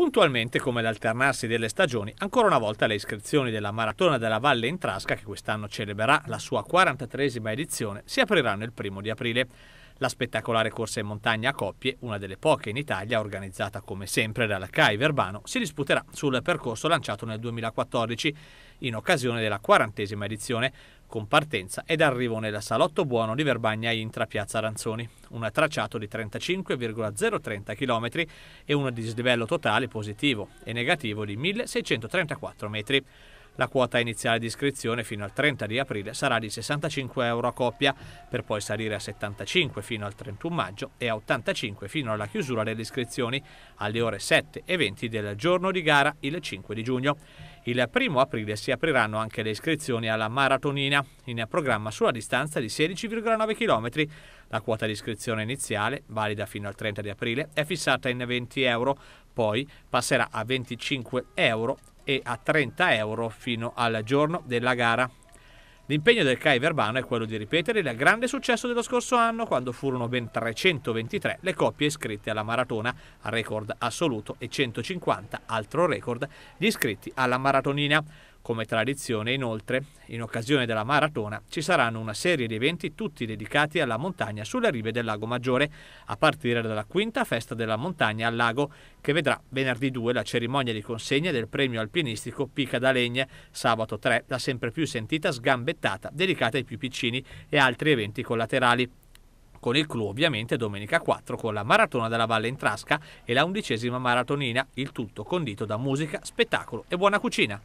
Puntualmente, come l'alternarsi delle stagioni, ancora una volta le iscrizioni della Maratona della Valle in Trasca, che quest'anno celebrerà la sua 43esima edizione, si apriranno il primo di aprile. La spettacolare corsa in montagna a coppie, una delle poche in Italia organizzata come sempre dalla CAI Verbano, si disputerà sul percorso lanciato nel 2014 in occasione della quarantesima edizione, con partenza ed arrivo nella Salotto Buono di Verbagna Intra Piazza Ranzoni, un tracciato di 35,030 km e un dislivello totale positivo e negativo di 1634 metri. La quota iniziale di iscrizione fino al 30 di aprile sarà di 65 euro a coppia, per poi salire a 75 fino al 31 maggio e a 85 fino alla chiusura delle iscrizioni alle ore 7 e 20 del giorno di gara il 5 di giugno. Il 1 aprile si apriranno anche le iscrizioni alla maratonina, in programma sulla distanza di 16,9 km. La quota di iscrizione iniziale, valida fino al 30 di aprile, è fissata in 20 euro, poi passerà a 25 euro e a 30 euro fino al giorno della gara. L'impegno del CAI Verbano è quello di ripetere il grande successo dello scorso anno quando furono ben 323 le coppie iscritte alla maratona, record assoluto, e 150, altro record, gli iscritti alla maratonina. Come tradizione, inoltre, in occasione della maratona ci saranno una serie di eventi tutti dedicati alla montagna sulle rive del Lago Maggiore, a partire dalla quinta festa della montagna al lago, che vedrà venerdì 2 la cerimonia di consegna del premio alpinistico Pica da Legna, sabato 3 la sempre più sentita sgambettata dedicata ai più piccini e altri eventi collaterali con il clou ovviamente domenica 4 con la Maratona della Valle in Trasca e la undicesima maratonina, il tutto condito da musica, spettacolo e buona cucina.